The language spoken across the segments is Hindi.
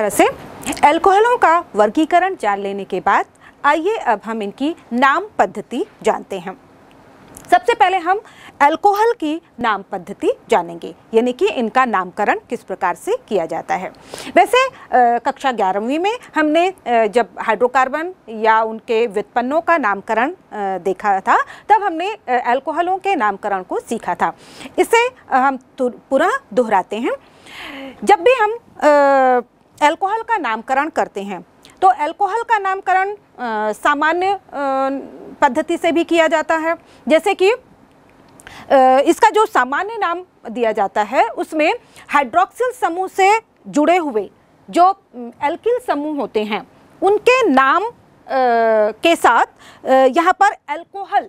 तरह से एल्कोहलों का वर्गीकरण जान लेने के बाद आइए अब हम इनकी नाम पद्धति जानते हैं सबसे पहले हम अल्कोहल की नाम पद्धति जानेंगे यानी कि इनका नामकरण किस प्रकार से किया जाता है वैसे आ, कक्षा ग्यारहवीं में हमने आ, जब हाइड्रोकार्बन या उनके व्युत्पन्नों का नामकरण देखा था तब हमने अल्कोहलों के नामकरण को सीखा था इसे हम पुनः दोहराते हैं जब भी हम आ, एल्कोहल का नामकरण करते हैं तो एल्कोहल का नामकरण सामान्य पद्धति से भी किया जाता है जैसे कि इसका जो सामान्य नाम दिया जाता है उसमें हाइड्रोक्सिल समूह से जुड़े हुए जो एल्किल समूह होते हैं उनके नाम आ, के साथ यहाँ पर एल्कोहल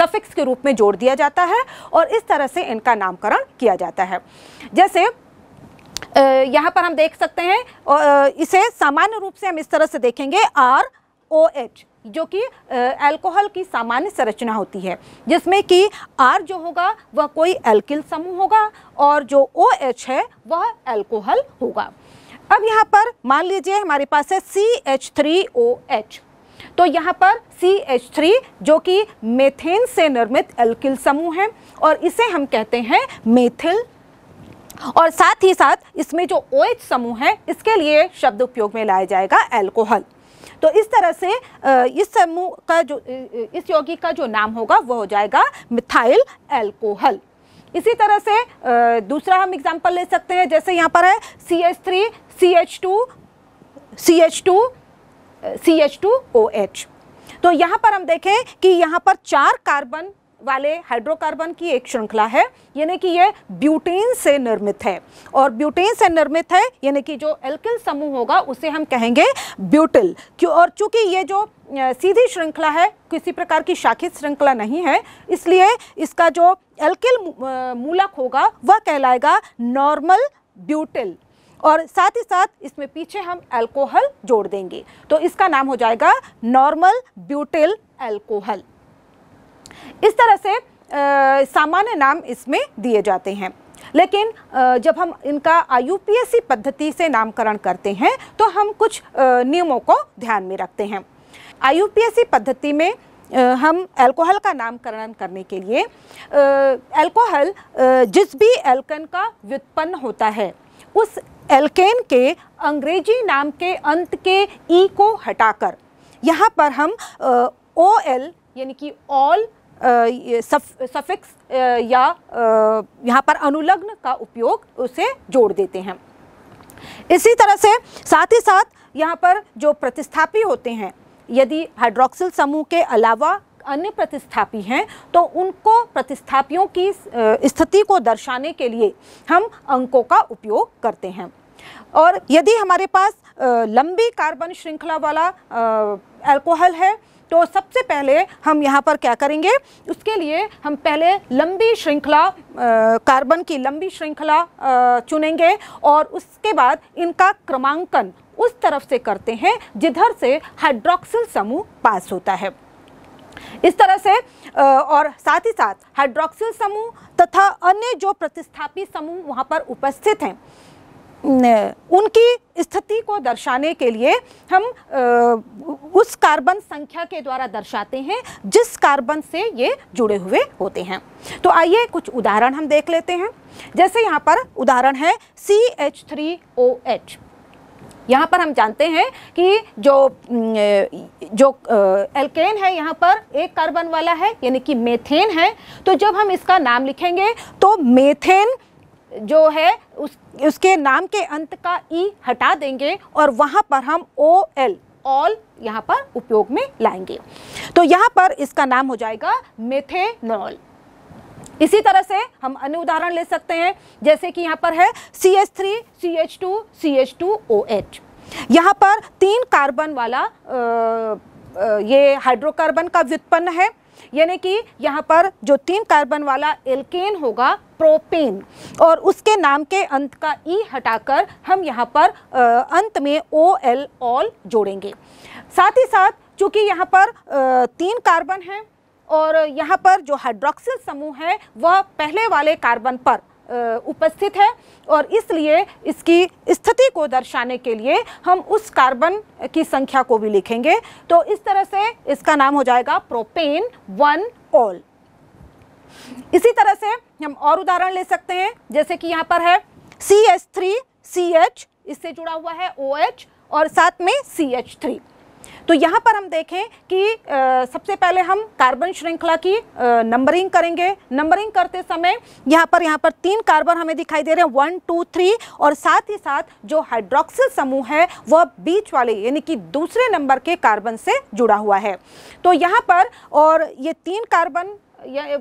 सफिक्स के रूप में जोड़ दिया जाता है और इस तरह से इनका नामकरण किया जाता है जैसे यहाँ पर हम देख सकते हैं इसे सामान्य रूप से हम इस तरह से देखेंगे आर ओ एच जो कि अल्कोहल की सामान्य संरचना होती है जिसमें कि आर जो होगा वह कोई एल्किल समूह होगा और जो ओ एच है वह अल्कोहल होगा अब यहाँ पर मान लीजिए हमारे पास है C H three O H तो यहाँ पर सी एच थ्री जो कि मेथेन से निर्मित एल्किल समूह है और इसे हम कहते हैं मेथिल और साथ ही साथ इसमें जो ओ OH समूह है इसके लिए शब्द उपयोग में लाया जाएगा एल्कोहल तो इस तरह से इस समूह का जो इस यौगिक का जो नाम होगा वह हो जाएगा मिथाइल एल्कोहल इसी तरह से दूसरा हम एग्जाम्पल ले सकते हैं जैसे यहाँ पर है C H three C H two C H two C H two O H तो यहाँ पर हम देखें कि यहाँ पर चार कार्बन वाले हाइड्रोकार्बन की एक श्रृंखला है यानी कि ये ब्यूटेन से निर्मित है और ब्यूटेन से निर्मित है यानी कि जो एल्किल समूह होगा उसे हम कहेंगे ब्यूटिल क्यों और चूंकि ये जो सीधी श्रृंखला है किसी प्रकार की शाखित श्रृंखला नहीं है इसलिए इसका जो एल्किल मूलक होगा वह कहलाएगा नॉर्मल ब्यूटिल और साथ ही साथ इसमें पीछे हम एल्कोहल जोड़ देंगे तो इसका नाम हो जाएगा नॉर्मल ब्यूटिल एल्कोहल इस तरह से सामान्य नाम इसमें दिए जाते हैं लेकिन जब हम इनका आयु पद्धति से नामकरण करते हैं तो हम कुछ नियमों को ध्यान में रखते हैं आयु पद्धति में हम अल्कोहल का नामकरण करने के लिए अल्कोहल जिस भी एल्कन का व्युत्पन्न होता है उस एल्केन के अंग्रेजी नाम के अंत के ई e को हटाकर यहाँ पर हम ओ एल यानी कि ऑल सफिक्स या यहाँ पर अनुलग्न का उपयोग उसे जोड़ देते हैं इसी तरह से साथ ही साथ यहाँ पर जो प्रतिस्थापी होते हैं यदि हाइड्रोक्सिल समूह के अलावा अन्य प्रतिस्थापी हैं तो उनको प्रतिस्थापियों की स्थिति को दर्शाने के लिए हम अंकों का उपयोग करते हैं और यदि हमारे पास लंबी कार्बन श्रृंखला वाला अल्कोहल है तो सबसे पहले हम यहाँ पर क्या करेंगे उसके लिए हम पहले लंबी श्रृंखला कार्बन की लंबी श्रृंखला चुनेंगे और उसके बाद इनका क्रमांकन उस तरफ से करते हैं जिधर से हाइड्रोक्सिल समूह पास होता है इस तरह से और साथ ही साथ हाइड्रोक्सिल समूह तथा अन्य जो प्रतिस्थापी समूह वहाँ पर उपस्थित हैं उनकी स्थिति को दर्शाने के लिए हम उस कार्बन संख्या के द्वारा दर्शाते हैं जिस कार्बन से ये जुड़े हुए होते हैं तो आइए कुछ उदाहरण हम देख लेते हैं जैसे यहाँ पर उदाहरण है C H three O H यहाँ पर हम जानते हैं कि जो जो एल्केन है यहाँ पर एक कार्बन वाला है यानी कि मेथेन है तो जब हम इसका नाम लिखेंगे तो मेथेन जो है उस उसके नाम के अंत का ई हटा देंगे और वहाँ पर हम ओ एल ऑल यहाँ पर उपयोग में लाएंगे तो यहाँ पर इसका नाम हो जाएगा मेथेनॉल इसी तरह से हम अन्य उदाहरण ले सकते हैं जैसे कि यहाँ पर है C H three C H two C H two O H यहाँ पर तीन कार्बन वाला आ, आ, ये हाइड्रोकार्बन का व्युत्पन्न है यानी कि यहाँ पर जो तीन कार्बन वाला एल्केन होगा प्रोपेन और उसके नाम के अंत का ई e हटाकर हम यहाँ पर अंत में ओ एल ऑल जोड़ेंगे साथ ही साथ चूँकि यहाँ पर तीन कार्बन हैं और यहाँ पर जो हाइड्रोक्सिल समूह है वह पहले वाले कार्बन पर उपस्थित है और इसलिए इसकी स्थिति को दर्शाने के लिए हम उस कार्बन की संख्या को भी लिखेंगे तो इस तरह से इसका नाम हो जाएगा प्रोपेन वन ऑल इसी तरह से हम और उदाहरण ले सकते हैं जैसे कि यहाँ पर है C H three C H इससे जुड़ा हुआ है ओ OH एच और साथ में सी एच थ्री तो यहाँ पर हम देखें कि आ, सबसे पहले हम कार्बन श्रृंखला की आ, नंबरिंग करेंगे नंबरिंग करते समय यहाँ पर यहाँ पर तीन कार्बन हमें दिखाई दे रहे हैं वन टू थ्री और साथ ही साथ जो हाइड्रोक्सिल समूह है वह बीच वाले यानी कि दूसरे नंबर के कार्बन से जुड़ा हुआ है तो यहाँ पर और ये तीन कार्बन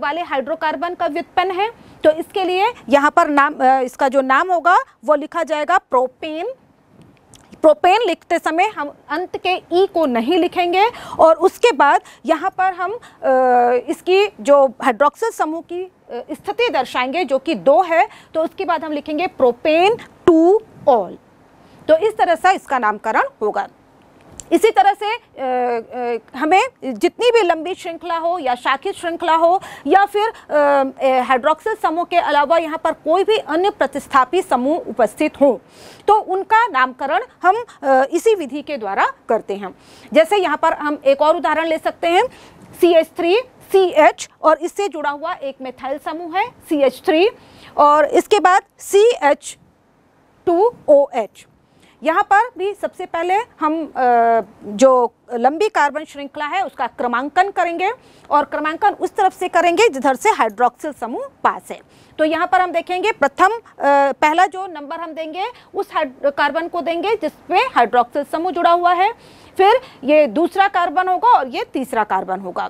वाले हाइड्रोकार्बन का व्युत्पन्न है तो इसके लिए यहाँ पर नाम इसका जो नाम होगा वो लिखा जाएगा प्रोपेन प्रोपेन लिखते समय हम अंत के ई को नहीं लिखेंगे और उसके बाद यहाँ पर हम इसकी जो हाइड्रोक्सिल समूह की स्थिति दर्शाएंगे जो कि दो है तो उसके बाद हम लिखेंगे प्रोपेन टू ऑल तो इस तरह से इसका नामकरण होगा इसी तरह से आ, हमें जितनी भी लंबी श्रृंखला हो या शाखित श्रृंखला हो या फिर हाइड्रोक्सिल समूह के अलावा यहाँ पर कोई भी अन्य प्रतिस्थापी समूह उपस्थित हो तो उनका नामकरण हम इसी विधि के द्वारा करते हैं जैसे यहाँ पर हम एक और उदाहरण ले सकते हैं C H three C H और इससे जुड़ा हुआ एक मेथाइल समूह है सी एच थ्री और इसके बाद C H two O H यहाँ पर भी सबसे पहले हम जो लंबी कार्बन श्रृंखला है उसका क्रमांकन करेंगे और क्रमांकन उस तरफ से करेंगे जिधर से हाइड्रोक्सिल समूह पास है तो यहाँ पर हम देखेंगे प्रथम पहला जो नंबर हम देंगे उस कार्बन को देंगे जिसपे हाइड्रोक्सिल समूह जुड़ा हुआ है फिर ये दूसरा कार्बन होगा और ये तीसरा कार्बन होगा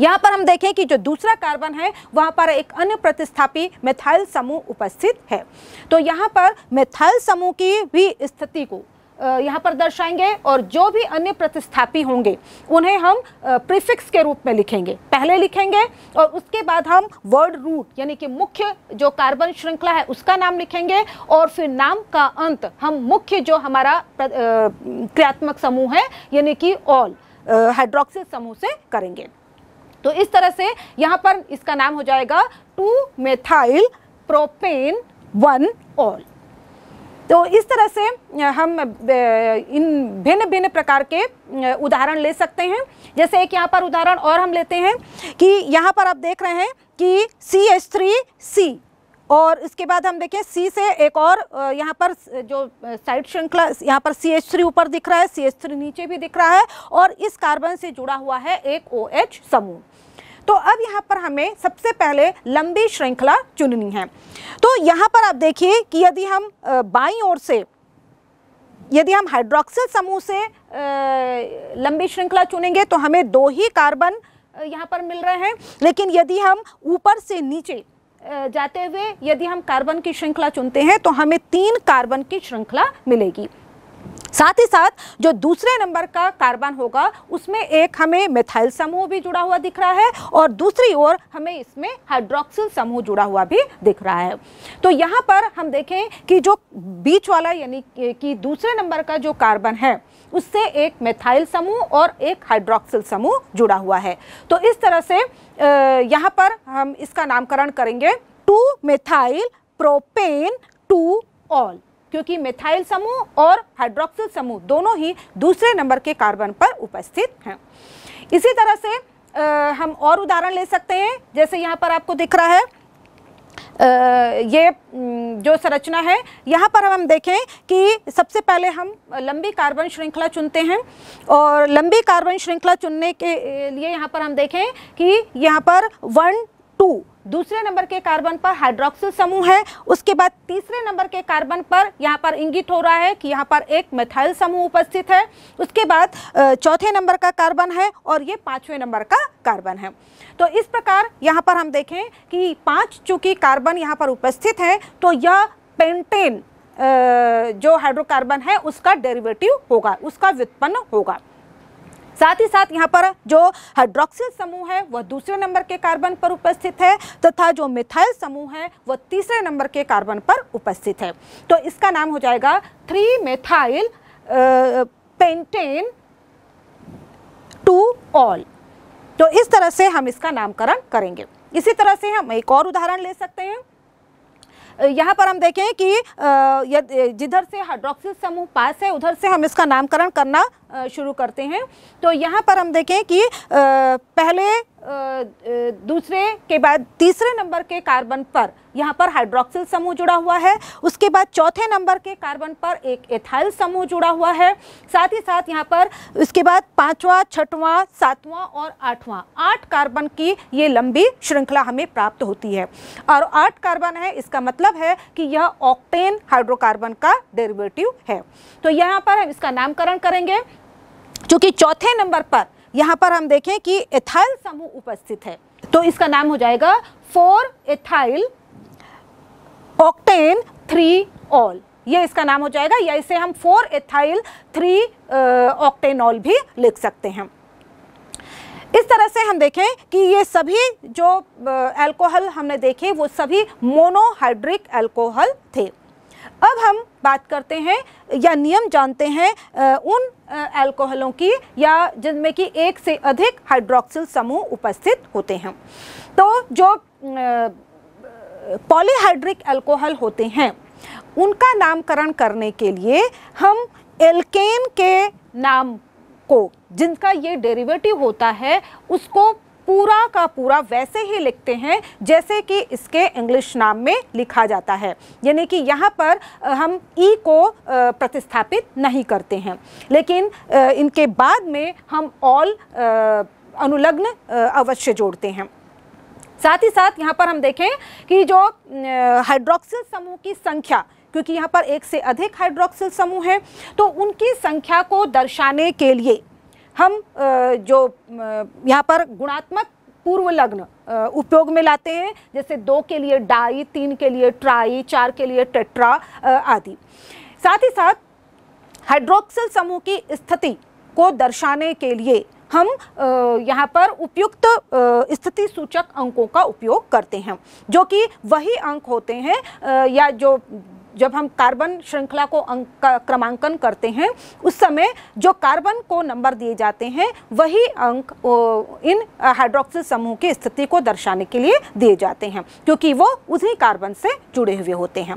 यहाँ पर हम देखें कि जो दूसरा कार्बन है वहाँ पर एक अन्य प्रतिस्थापी मेथाइल समूह उपस्थित है तो यहाँ पर मेथाइल समूह की भी स्थिति को यहाँ पर दर्शाएंगे और जो भी अन्य प्रतिस्थापी होंगे उन्हें हम प्रीफिक्स के रूप में लिखेंगे पहले लिखेंगे और उसके बाद हम वर्ड रूट यानी कि मुख्य जो कार्बन श्रृंखला है उसका नाम लिखेंगे और फिर नाम का अंत हम मुख्य जो हमारा क्रियात्मक समूह है यानी कि ऑल हाइड्रोक्सिल समूह से करेंगे तो इस तरह से यहाँ पर इसका नाम हो जाएगा two methyl propane one ol तो इस तरह से हम इन भिन्न भिन्न प्रकार के उदाहरण ले सकते हैं जैसे एक यहाँ पर उदाहरण और हम लेते हैं कि यहाँ पर आप देख रहे हैं कि सी एच थ्री सी और इसके बाद हम देखें सी से एक और यहाँ पर जो साइड श्रृंखला यहाँ पर सी एच थ्री ऊपर दिख रहा है सी एच थ्री नीचे भी दिख रहा है और इस कार्बन से जुड़ा हुआ है एक ओ OH एच समूह तो अब यहाँ पर हमें सबसे पहले लंबी श्रृंखला चुननी है तो यहाँ पर आप देखिए कि यदि हम बाई ओर से यदि हम हाइड्रोक्सिल समूह से लंबी श्रृंखला चुनेंगे तो हमें दो ही कार्बन यहाँ पर मिल रहे हैं लेकिन यदि हम ऊपर से नीचे जाते हुए यदि हम कार्बन की श्रृंखला चुनते हैं तो हमें तीन कार्बन की श्रृंखला मिलेगी साथ ही साथ जो दूसरे नंबर का कार्बन होगा उसमें एक हमें मिथाइल समूह भी जुड़ा हुआ दिख रहा है और दूसरी ओर हमें इसमें हाइड्रोक्सिल समूह जुड़ा हुआ भी दिख रहा है तो यहाँ पर हम देखें कि जो बीच वाला यानी कि दूसरे नंबर का जो कार्बन है उससे एक मिथाइल समूह और एक हाइड्रोक्सिल समूह जुड़ा हुआ है तो इस तरह से यहाँ पर हम इसका नामकरण करेंगे two methyl propane two ol क्योंकि मिथाइल समूह और हाइड्रोक्सिल समूह दोनों ही दूसरे नंबर के कार्बन पर उपस्थित हैं इसी तरह से आ, हम और उदाहरण ले सकते हैं जैसे यहाँ पर आपको दिख रहा है आ, ये जो संरचना है यहाँ पर हम देखें कि सबसे पहले हम लंबी कार्बन श्रृंखला चुनते हैं और लंबी कार्बन श्रृंखला चुनने के लिए यहाँ पर हम देखें कि यहाँ पर वन टू दूसरे नंबर के कार्बन पर हाइड्रोक्सिल समूह है उसके बाद तीसरे नंबर के कार्बन पर यहाँ पर इंगित हो रहा है कि यहाँ पर एक मिथाइल समूह उपस्थित है उसके बाद चौथे नंबर का कार्बन है और ये पाँचवें नंबर का कार्बन है तो इस प्रकार यहाँ पर हम देखें कि पाँच चूँकि कार्बन यहाँ पर उपस्थित हैं तो यह पेंटेन जो हाइड्रोकार्बन है उसका डेरिवेटिव होगा उसका व्युत्पन्न होगा साथ ही साथ यहाँ पर जो हाइड्रोक्सिल समूह है वह दूसरे नंबर के कार्बन पर उपस्थित है तथा जो मिथाइल समूह है वह तीसरे नंबर के कार्बन पर उपस्थित है तो इसका नाम हो जाएगा three methyl pentane two ol तो इस तरह से हम इसका नामकरण करेंगे इसी तरह से हम एक और उदाहरण ले सकते हैं यहाँ पर हम देखें कि जिधर से हाइड्रोक्सिल समूह पास है उधर से हम इसका नामकरण करना शुरू करते हैं तो यहाँ पर हम देखें कि पहले दूसरे के बाद तीसरे नंबर के कार्बन पर यहाँ पर हाइड्रोक्सिल समूह जुड़ा हुआ है उसके बाद चौथे नंबर के कार्बन पर एक एथाइल समूह जुड़ा हुआ है साथ ही साथ यहाँ पर उसके बाद पांचवा छठवां सातवां और आठवां आठ कार्बन की ये लंबी श्रृंखला हमें प्राप्त होती है और आठ कार्बन है इसका मतलब है कि यह ऑक्टेन हाइड्रोकार्बन का डेरिवेटिव है तो यहाँ पर हम इसका नामकरण करेंगे चूँकि चौथे नंबर पर यहाँ पर हम देखें कि एथाइल समूह उपस्थित है तो इसका नाम हो जाएगा four ethyl octane three ol ये इसका नाम हो जाएगा या इसे हम फोर एथाइल थ्री ऑक्टेनॉल भी लिख सकते हैं इस तरह से हम देखें कि ये सभी जो अल्कोहल हमने देखे वो सभी मोनोहाइड्रिक अल्कोहल थे अब हम बात करते हैं या नियम जानते हैं उन अल्कोहलों की या जिनमें कि एक से अधिक हाइड्रोक्सिल समूह उपस्थित होते हैं तो जो पॉलीहाइड्रिक अल्कोहल होते हैं उनका नामकरण करने के लिए हम एल्केन के नाम को जिनका ये डेरिवेटिव होता है उसको पूरा का पूरा वैसे ही लिखते हैं जैसे कि इसके इंग्लिश नाम में लिखा जाता है यानी कि यहाँ पर हम ई e को प्रतिस्थापित नहीं करते हैं लेकिन इनके बाद में हम ऑल अनुलग्न अवश्य जोड़ते हैं साथ ही साथ यहाँ पर हम देखें कि जो हाइड्रोक्सिल समूह की संख्या क्योंकि यहाँ पर एक से अधिक हाइड्रोक्सिल समूह हैं तो उनकी संख्या को दर्शाने के लिए हम जो यहाँ पर गुणात्मक पूर्व लग्न उपयोग में लाते हैं जैसे दो के लिए डाई तीन के लिए ट्राई चार के लिए टेट्रा आदि साथ ही साथ हाइड्रोक्सिल समूह की स्थिति को दर्शाने के लिए हम यहाँ पर उपयुक्त स्थिति सूचक अंकों का उपयोग करते हैं जो कि वही अंक होते हैं या जो जब हम कार्बन श्रृंखला को अंक क्रमांकन करते हैं उस समय जो कार्बन को नंबर दिए जाते हैं वही अंक इन हाइड्रोक्सिल समूह की स्थिति को दर्शाने के लिए दिए जाते हैं क्योंकि वो उसी कार्बन से जुड़े हुए होते हैं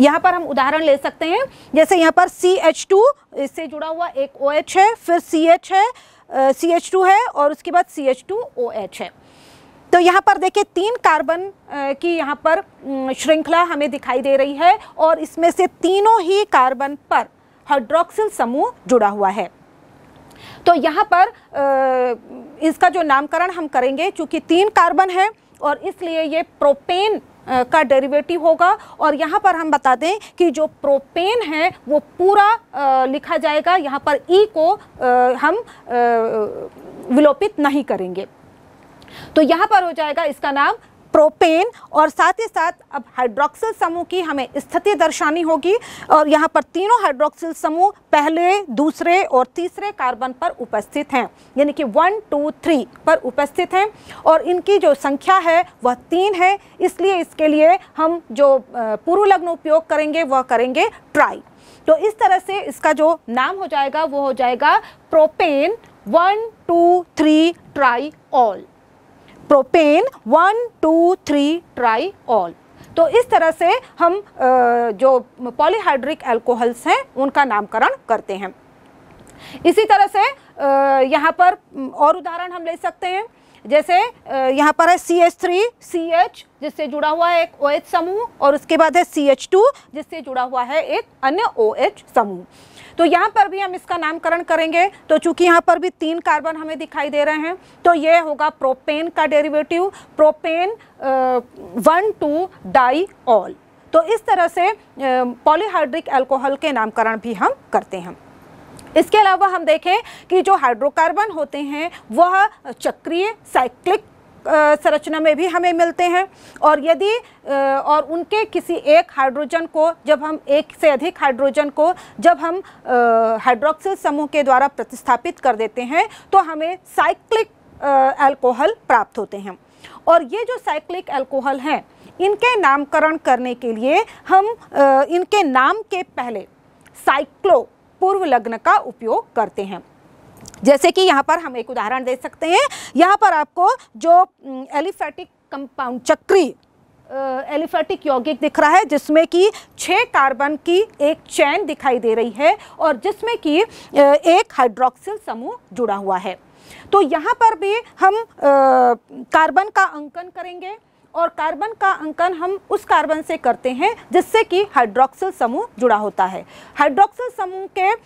यहाँ पर हम उदाहरण ले सकते हैं जैसे यहाँ पर सी एच टू इससे जुड़ा हुआ एक ओ OH एच है फिर सी एच है सी एच टू है और उसके बाद C H two O H है तो यहाँ पर देखिए तीन कार्बन की यहाँ पर श्रृंखला हमें दिखाई दे रही है और इसमें से तीनों ही कार्बन पर हाइड्रोक्सिल समूह जुड़ा हुआ है तो यहाँ पर इसका जो नामकरण हम करेंगे चूँकि तीन कार्बन है और इसलिए ये प्रोपेन का डेरिवेटिव होगा और यहाँ पर हम बता दें कि जो प्रोपेन है वो पूरा लिखा जाएगा यहाँ पर ई e को हम विलोपित नहीं करेंगे तो यहाँ पर हो जाएगा इसका नाम प्रोपेन और साथ ही साथ अब हाइड्रोक्सिल समूह की हमें स्थिति दर्शानी होगी और यहाँ पर तीनों हाइड्रोक्सिल समूह पहले दूसरे और तीसरे कार्बन पर उपस्थित हैं यानी कि वन टू थ्री पर उपस्थित हैं और इनकी जो संख्या है वह तीन है इसलिए इसके लिए हम जो पूर्व लग्न उपयोग करेंगे वह करेंगे ट्राई तो इस तरह से इसका जो नाम हो जाएगा वो हो जाएगा propane one two three tri ol propane one two three tri ol तो इस तरह से हम जो पॉलीहाइड्रिक एल्कोहल्स हैं उनका नामकरण करते हैं इसी तरह से यहाँ पर और उदाहरण हम ले सकते हैं जैसे यहाँ पर है C H three C H जिससे जुड़ा हुआ है एक ओ OH एच समूह और उसके बाद है सी एच टू जिससे जुड़ा हुआ है एक अन्य ओ OH एच समूह तो यहाँ पर भी हम इसका नामकरण करेंगे तो चूंकि यहाँ पर भी तीन कार्बन हमें दिखाई दे रहे हैं तो ये होगा प्रोपेन का derivative propane one two di ol तो इस तरह से पॉलीहाइड्रिक एल्कोहल के नामकरण भी हम करते हैं इसके अलावा हम देखें कि जो हाइड्रोकार्बन होते हैं वह चक्रीय साइक्लिक संरचना में भी हमें मिलते हैं और यदि और उनके किसी एक हाइड्रोजन को जब हम एक से अधिक हाइड्रोजन को जब हम हाइड्रोक्सिल समूह के द्वारा प्रतिस्थापित कर देते हैं तो हमें साइक्लिक अल्कोहल प्राप्त होते हैं और ये जो साइक्लिक अल्कोहल हैं इनके नामकरण करने के लिए हम इनके नाम के पहले साइक्लो पूर्व लग्न का उपयोग करते हैं जैसे कि यहाँ पर हम एक उदाहरण दे सकते हैं यहाँ पर आपको जो एलिफेटिक कंपाउंड चक्री एलिफेटिक यौगिक दिख रहा है जिसमें कि छः कार्बन की एक चैन दिखाई दे रही है और जिसमें कि एक हाइड्रोक्सिल समूह जुड़ा हुआ है तो यहाँ पर भी हम कार्बन का अंकन करेंगे और कार्बन का अंकन हम उस कार्बन से करते हैं जिससे कि हाइड्रोक्सिल समूह जुड़ा होता है हाइड्रोक्सिल समूह के आ,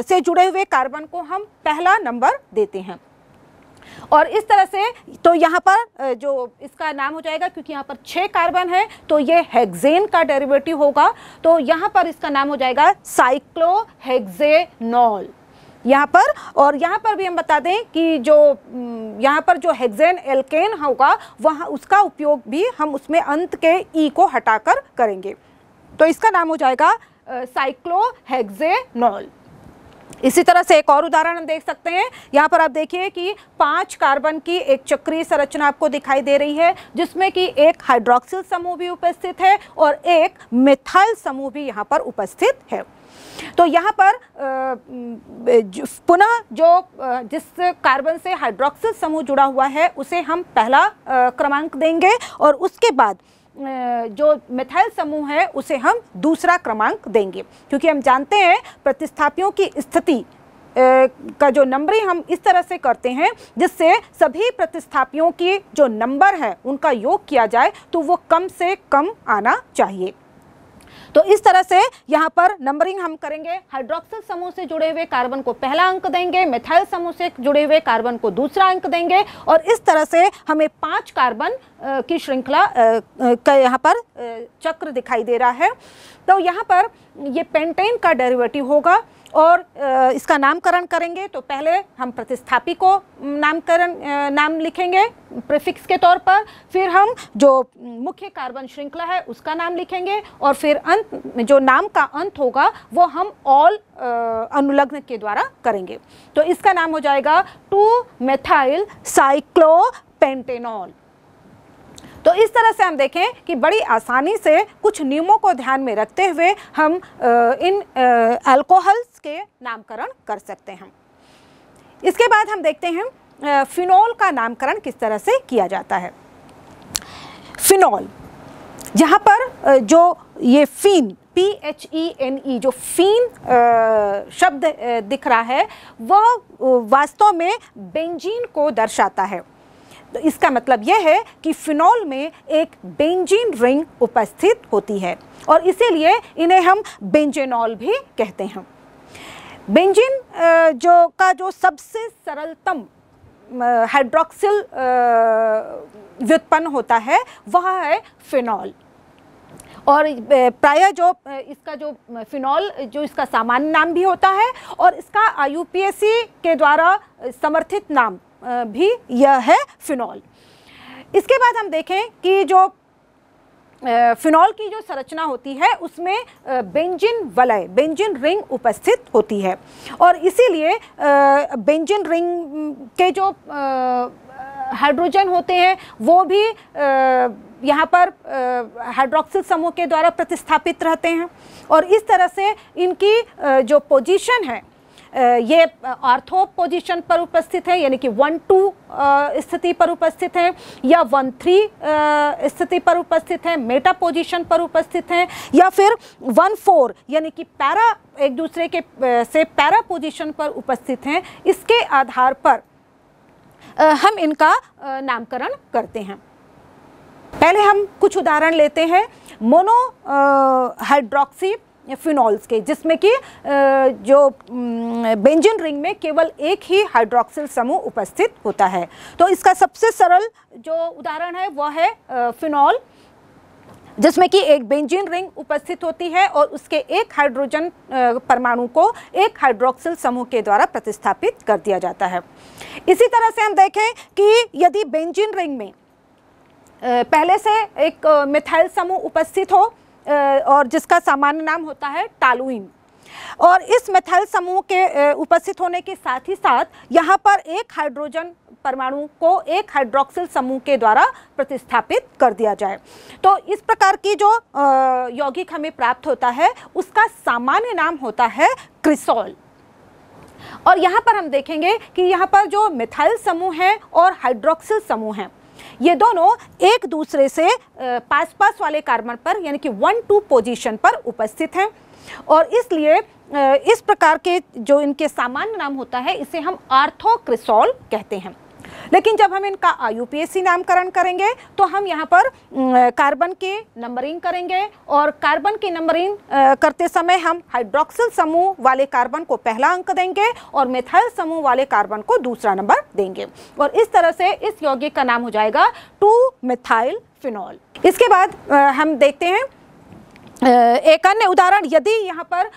से जुड़े हुए कार्बन को हम पहला नंबर देते हैं और इस तरह से तो यहाँ पर जो इसका नाम हो जाएगा क्योंकि यहाँ पर छः कार्बन है तो ये हेक्सेन का डेरिवेटिव होगा तो यहाँ पर इसका नाम हो जाएगा साइक्लोहेक्जेनॉल यहाँ पर और यहाँ पर भी हम बता दें कि जो यहाँ पर जो हेक्जेन एल्केन होगा वहाँ उसका उपयोग भी हम उसमें अंत के ई को हटाकर करेंगे तो इसका नाम हो जाएगा साइक्लोहेक्जेनॉल इसी तरह से एक और उदाहरण हम देख सकते हैं यहाँ पर आप देखिए कि पांच कार्बन की एक चक्रीय संरचना आपको दिखाई दे रही है जिसमें कि एक हाइड्रोक्सिल समूह भी उपस्थित है और एक मिथाइल समूह भी यहाँ पर उपस्थित है तो यहाँ पर पुनः जो जिस कार्बन से हाइड्रोक्सिल समूह जुड़ा हुआ है उसे हम पहला क्रमांक देंगे और उसके बाद जो मिथाइल समूह है उसे हम दूसरा क्रमांक देंगे क्योंकि हम जानते हैं प्रतिस्थापियों की स्थिति का जो नंबरिंग हम इस तरह से करते हैं जिससे सभी प्रतिस्थापियों की जो नंबर है उनका योग किया जाए तो वो कम से कम आना चाहिए तो इस तरह से यहाँ पर नंबरिंग हम करेंगे हाइड्रोक्सिल समूह से जुड़े हुए कार्बन को पहला अंक देंगे मिथाइल समूह से जुड़े हुए कार्बन को दूसरा अंक देंगे और इस तरह से हमें पाँच कार्बन की श्रृंखला का यहाँ पर चक्र दिखाई दे रहा है तो यहाँ पर ये पेंटेन का डेरिवेटिव होगा और इसका नामकरण करेंगे तो पहले हम प्रतिस्थापी को नामकरण नाम लिखेंगे प्रिफिक्स के तौर पर फिर हम जो मुख्य कार्बन श्रृंखला है उसका नाम लिखेंगे और फिर अंत जो नाम का अंत होगा वो हम ऑल अनुलग्न के द्वारा करेंगे तो इसका नाम हो जाएगा टू मेथाइल साइक्लो पेंटेनॉल तो इस तरह से हम देखें कि बड़ी आसानी से कुछ नियमों को ध्यान में रखते हुए हम इन अल्कोहल्स के नामकरण कर सकते हैं इसके बाद हम देखते हैं फिनॉल का नामकरण किस तरह से किया जाता है फिनॉल यहाँ पर जो ये phene P H E N E जो फीन शब्द दिख रहा है वह वास्तव में बेंजीन को दर्शाता है तो इसका मतलब यह है कि फिनॉल में एक बेंजीन रिंग उपस्थित होती है और इसीलिए इन्हें हम बेंजेनॉल भी कहते हैं बेंजीन जो का जो सबसे सरलतम हाइड्रोक्सिल व्युत्पन्न होता है वह है फिनॉल और प्राय जो इसका जो फिनॉल जो इसका सामान्य नाम भी होता है और इसका आई के द्वारा समर्थित नाम भी यह है फिनॉल इसके बाद हम देखें कि जो फिनॉल की जो संरचना होती है उसमें बेंजिन वलय बेंजिन रिंग उपस्थित होती है और इसीलिए बेंजिन रिंग के जो हाइड्रोजन होते हैं वो भी यहाँ पर हाइड्रोक्सिल समूह के द्वारा प्रतिस्थापित रहते हैं और इस तरह से इनकी जो पोजीशन है ये आर्थो पोजीशन पर उपस्थित हैं यानी कि वन टू स्थिति पर उपस्थित हैं या वन थ्री स्थिति पर उपस्थित हैं मेटा पोजीशन पर उपस्थित हैं या फिर वन फोर यानी कि पैरा एक दूसरे के से पैरा पोजीशन पर उपस्थित हैं इसके आधार पर हम इनका नामकरण करते हैं पहले हम कुछ उदाहरण लेते हैं मोनो हाइड्रोक्सी फिनॉल्स के जिसमें कि जो बेंजिन रिंग में केवल एक ही हाइड्रोक्सिल समूह उपस्थित होता है तो इसका सबसे सरल जो उदाहरण है वह है फिनॉल जिसमें कि एक बेंजीन रिंग उपस्थित होती है और उसके एक हाइड्रोजन परमाणु को एक हाइड्रोक्सिल समूह के द्वारा प्रतिस्थापित कर दिया जाता है इसी तरह से हम देखें कि यदि बेंजीन रिंग में पहले से एक मिथाइल समूह उपस्थित हो और जिसका सामान्य नाम होता है टालुइन और इस मिथाइल समूह के उपस्थित होने के साथ ही साथ यहाँ पर एक हाइड्रोजन परमाणु को एक हाइड्रोक्सिल समूह के द्वारा प्रतिस्थापित कर दिया जाए तो इस प्रकार की जो यौगिक हमें प्राप्त होता है उसका सामान्य नाम होता है क्रिसोल और यहाँ पर हम देखेंगे कि यहाँ पर जो मिथाइल समूह है और हाइड्रोक्सिल समूह है ये दोनों एक दूसरे से पास पास वाले कार्बन पर यानी कि वन टू पोजीशन पर उपस्थित हैं और इसलिए इस प्रकार के जो इनके सामान्य नाम होता है इसे हम आर्थोक्रिसोल कहते हैं लेकिन जब हम इनका आईयूपीएसी नामकरण करेंगे तो हम यहाँ पर कार्बन की नंबरिंग करेंगे और कार्बन की नंबरिंग करते समय हम हाइड्रोक्सिल समूह वाले कार्बन को पहला अंक देंगे और मेथाइल समूह वाले कार्बन को दूसरा नंबर देंगे और इस तरह से इस यौगिक का नाम हो जाएगा टू मिथाइल फिनॉल इसके बाद हम देखते हैं एक अन्य उदाहरण यदि यहाँ पर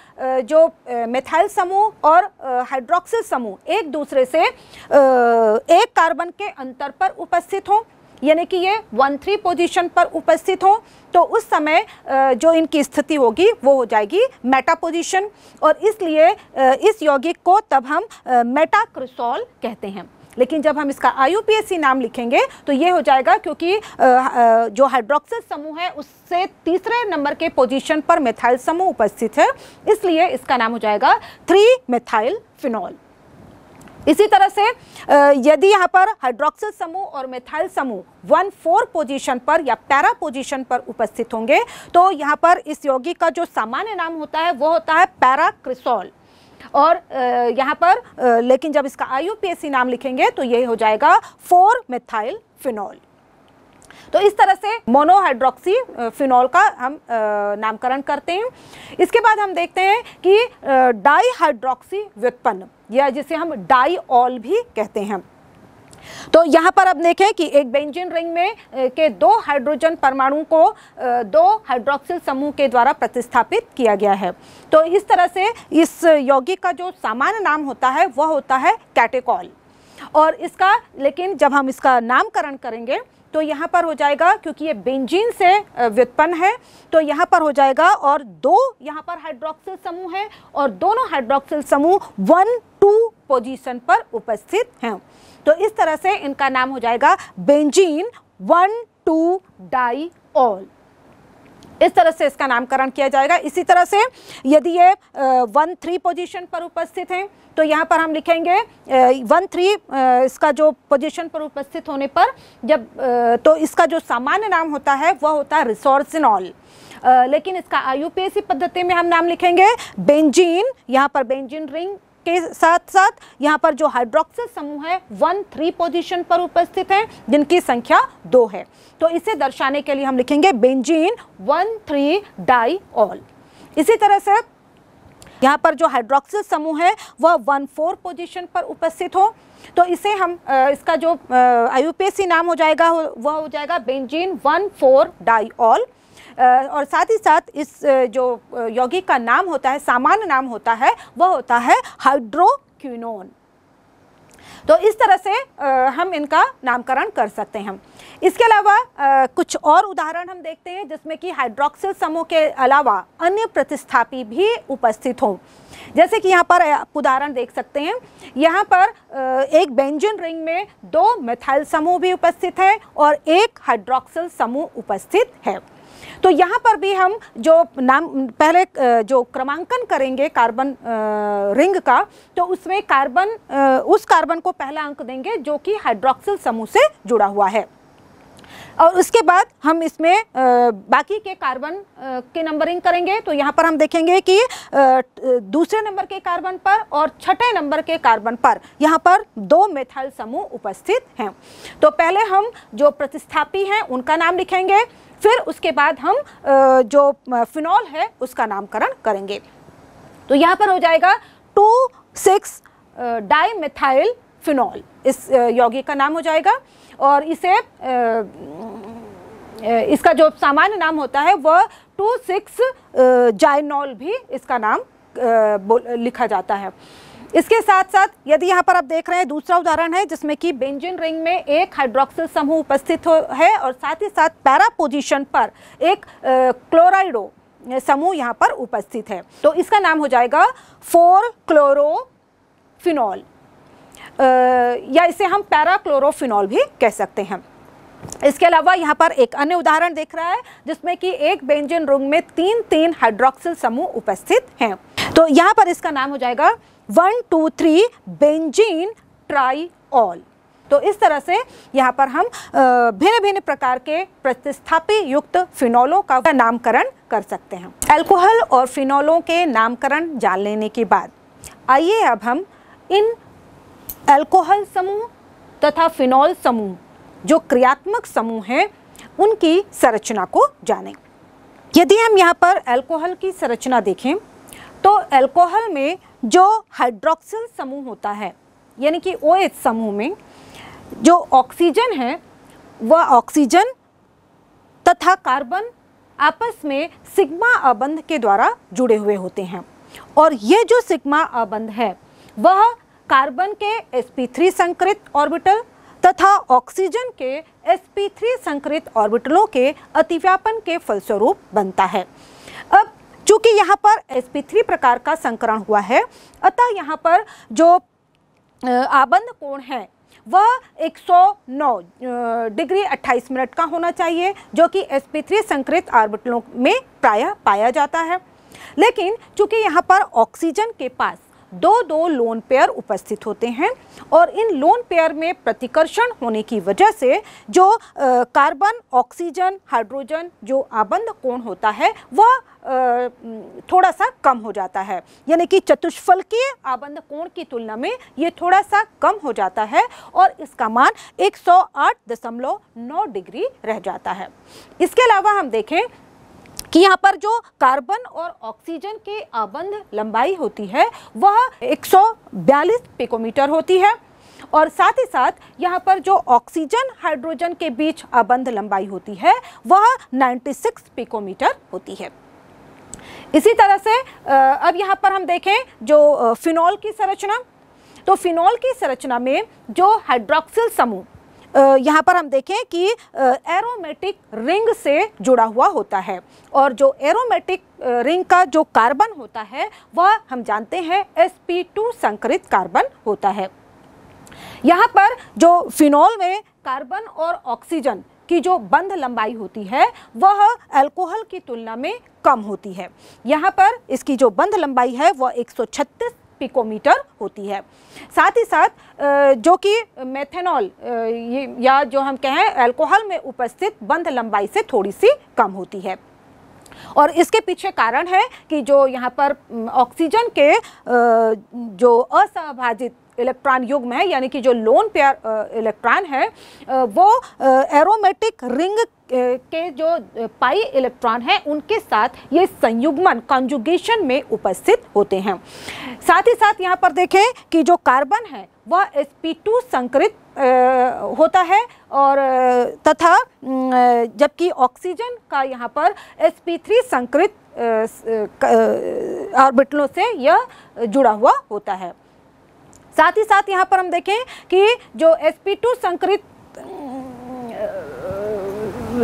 जो मिथाइल समूह और हाइड्रोक्सिल समूह एक दूसरे से एक कार्बन के अंतर पर उपस्थित हों यानी कि ये वन थ्री पोजिशन पर उपस्थित हों तो उस समय जो इनकी स्थिति होगी वो हो जाएगी मेटा पोजिशन और इसलिए इस यौगिक को तब हम मेटाक्रिसोल कहते हैं लेकिन जब हम इसका आई नाम लिखेंगे तो ये हो जाएगा क्योंकि जो हाइड्रोक्सिल समूह है उससे तीसरे नंबर के पोजीशन पर मेथाइल समूह उपस्थित है इसलिए इसका नाम हो जाएगा थ्री मेथाइल फिनॉल इसी तरह से यदि यहाँ पर हाइड्रोक्सिल समूह और मेथाइल समूह वन फोर पोजीशन पर या पैरा पोजीशन पर उपस्थित होंगे तो यहाँ पर इस यौगिक का जो सामान्य नाम होता है वो होता है पैराक्रिसोल और यहाँ पर लेकिन जब इसका आई नाम लिखेंगे तो ये हो जाएगा फोर मिथाइल फिनॉल तो इस तरह से मोनोहाइड्रोक्सी फिनॉल का हम नामकरण करते हैं इसके बाद हम देखते हैं कि डाई हाइड्रोक्सी व्युत्पन्न या जिसे हम डाई ऑल भी कहते हैं तो यहाँ पर अब देखें कि एक बेंजीन रिंग में के दो हाइड्रोजन परमाणु को दो हाइड्रोक्सिल समूह के द्वारा प्रतिस्थापित किया गया है तो इस तरह से इस यौगिक का जो सामान्य नाम होता है वह होता है कैटेकॉल और इसका लेकिन जब हम इसका नामकरण करेंगे तो यहाँ पर हो जाएगा क्योंकि ये बेंजीन से व्युत्पन्न है तो यहाँ पर हो जाएगा और दो यहाँ पर हाइड्रोक्सिल समूह है और दोनों हाइड्रोक्सिल समूह वन टू पोजीशन पर उपस्थित हैं तो इस तरह से इनका नाम हो जाएगा benzene one two di ol इस तरह से इसका नामकरण किया जाएगा इसी तरह से यदि ये वन थ्री पोजीशन पर उपस्थित हैं तो यहाँ पर हम लिखेंगे वन थ्री इसका जो पोजीशन पर उपस्थित होने पर जब तो इसका जो सामान्य नाम होता है वह होता है रिसोर्सिनॉल लेकिन इसका आई पद्धति में हम नाम लिखेंगे बेंजीन यहाँ पर बेंजीन रिंग के साथ साथ यहाँ पर जो हाइड्रोक्सिल समूह है वन थ्री पोजिशन पर उपस्थित है जिनकी संख्या दो है तो इसे दर्शाने के लिए हम लिखेंगे benzene one three di ol इसी तरह से यहाँ पर जो हाइड्रोक्सिल समूह है वह वन फोर पोजिशन पर उपस्थित हो तो इसे हम इसका जो आई नाम हो जाएगा वह हो जाएगा benzene one four di ol और साथ ही साथ इस जो यौगिक का नाम होता है सामान्य नाम होता है वह होता है हाइड्रोक्यूनोन तो इस तरह से हम इनका नामकरण कर सकते हैं इसके अलावा कुछ और उदाहरण हम देखते हैं जिसमें कि हाइड्रोक्सिल समूह के अलावा अन्य प्रतिस्थापी भी उपस्थित हों जैसे कि यहाँ पर उदाहरण देख सकते हैं यहाँ पर एक बेंजिन रिंग में दो मिथाइल समूह भी उपस्थित है और एक हाइड्रोक्सिल समूह उपस्थित है तो यहाँ पर भी हम जो नाम पहले जो क्रमांकन करेंगे कार्बन रिंग का तो उसमें कार्बन उस कार्बन को पहला अंक देंगे जो कि हाइड्रोक्सिल समूह से जुड़ा हुआ है और उसके बाद हम इसमें बाकी के कार्बन के नंबरिंग करेंगे तो यहाँ पर हम देखेंगे कि दूसरे नंबर के कार्बन पर और छठे नंबर के कार्बन पर यहाँ पर दो मेथाइल समूह उपस्थित हैं तो पहले हम जो प्रतिस्थापी हैं उनका नाम लिखेंगे फिर उसके बाद हम जो फिनॉल है उसका नामकरण करेंगे तो यहाँ पर हो जाएगा टू सिक्स डाईमिथाइल फिनॉल इस यौगिक का नाम हो जाएगा और इसे इसका जो सामान्य नाम होता है वह टू सिक्स जाइनॉल भी इसका नाम लिखा जाता है इसके साथ साथ यदि यहाँ पर आप देख रहे हैं दूसरा उदाहरण है जिसमें कि बेंजिन रिंग में एक हाइड्रोक्सिल समूह उपस्थित है और साथ ही साथ पैरा पोजीशन पर एक क्लोराइडो समूह यहाँ पर उपस्थित है तो इसका नाम हो जाएगा फोर क्लोरोफिनॉल या इसे हम पैरा क्लोरोफिनॉल भी कह सकते हैं इसके अलावा यहाँ पर एक अन्य उदाहरण देख रहा है जिसमें कि एक बेंजिन रिंग में तीन तीन हाइड्रोक्सिल समूह उपस्थित हैं तो यहाँ पर इसका नाम हो जाएगा one two three benzene tri ol तो इस तरह से यहाँ पर हम भिन्न भिन्न प्रकार के प्रतिस्थापी युक्त फिनोलों का नामकरण कर सकते हैं अल्कोहल और फिनोलों के नामकरण जान लेने के बाद आइए अब हम इन अल्कोहल समूह तथा फिनॉल समूह जो क्रियात्मक समूह हैं उनकी संरचना को जानें यदि हम यहाँ पर अल्कोहल की संरचना देखें तो अल्कोहल में जो हाइड्रोक्सिल समूह होता है यानी कि ओ समूह में जो ऑक्सीजन है वह ऑक्सीजन तथा कार्बन आपस में सिग्मा अबंध के द्वारा जुड़े हुए होते हैं और ये जो सिग्मा अबंध है वह कार्बन के sp3 संकृत ऑर्बिटल तथा ऑक्सीजन के sp3 संकृत ऑर्बिटलों के अतिव्यापन के फलस्वरूप बनता है चूँकि यहाँ पर sp3 प्रकार का संकरण हुआ है अतः यहाँ पर जो आबंध कोण है वह 109 डिग्री 28 मिनट का होना चाहिए जो कि sp3 संकृत आर्बिटलों में प्रायः पाया जाता है लेकिन चूंकि यहाँ पर ऑक्सीजन के पास दो दो लोन पेयर उपस्थित होते हैं और इन लोन पेयर में प्रतिकर्षण होने की वजह से जो कार्बन ऑक्सीजन हाइड्रोजन जो आबंध कोण होता है वह थोड़ा सा कम हो जाता है यानी कि चतुष्फलकीय आबंध कोण की तुलना में ये थोड़ा सा कम हो जाता है और इसका मान 108.9 डिग्री रह जाता है इसके अलावा हम देखें कि यहाँ पर जो कार्बन और ऑक्सीजन के आबंध लंबाई होती है वह 142 पिकोमीटर होती है और साथ ही साथ यहाँ पर जो ऑक्सीजन हाइड्रोजन के बीच आबंध लंबाई होती है वह 96 पिकोमीटर होती है इसी तरह से अब यहाँ पर हम देखें जो फिनॉल की संरचना तो फिनॉल की संरचना में जो हाइड्रोक्सिल समूह यहाँ पर हम देखें कि एरोमेटिक रिंग से जुड़ा हुआ होता है और जो एरोमेटिक रिंग का जो कार्बन होता है वह हम जानते हैं sp2 संकरित कार्बन होता है यहाँ पर जो फिनॉल में कार्बन और ऑक्सीजन की जो बंध लंबाई होती है वह अल्कोहल की तुलना में कम होती है यहाँ पर इसकी जो बंध लंबाई है वह 136 पिकोमीटर होती है साथ ही साथ जो कि मेथेनॉल या जो हम कहें अल्कोहल में उपस्थित बंद लंबाई से थोड़ी सी कम होती है और इसके पीछे कारण है कि जो यहाँ पर ऑक्सीजन के जो असहभाजित इलेक्ट्रॉन युग्म है यानी कि जो लोन पेयर इलेक्ट्रॉन है वो एरोमेटिक रिंग के जो पाई इलेक्ट्रॉन है उनके साथ ये संयुग्मन कॉन्जुगेशन में उपस्थित होते हैं साथ ही साथ यहाँ पर देखें कि जो कार्बन है वह sp2 संकृत होता है और तथा जबकि ऑक्सीजन का यहाँ पर sp3 संकृत ऑर्बिटलों से यह जुड़ा हुआ होता है साथ ही साथ यहाँ पर हम देखें कि जो एस पी टू संकृत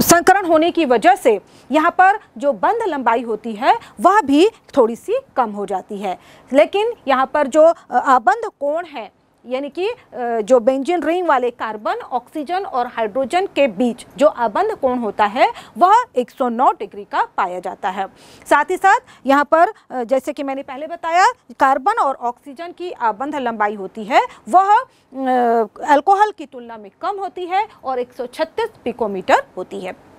संकरण होने की वजह से यहाँ पर जो बंद लंबाई होती है वह भी थोड़ी सी कम हो जाती है लेकिन यहाँ पर जो बंद कोण है यानी कि जो बेंजिन रिंग वाले कार्बन ऑक्सीजन और हाइड्रोजन के बीच जो अबंध कोण होता है वह 109 डिग्री का पाया जाता है साथ ही साथ यहाँ पर जैसे कि मैंने पहले बताया कार्बन और ऑक्सीजन की आबंध लंबाई होती है वह अल्कोहल की तुलना में कम होती है और 136 पिकोमीटर होती है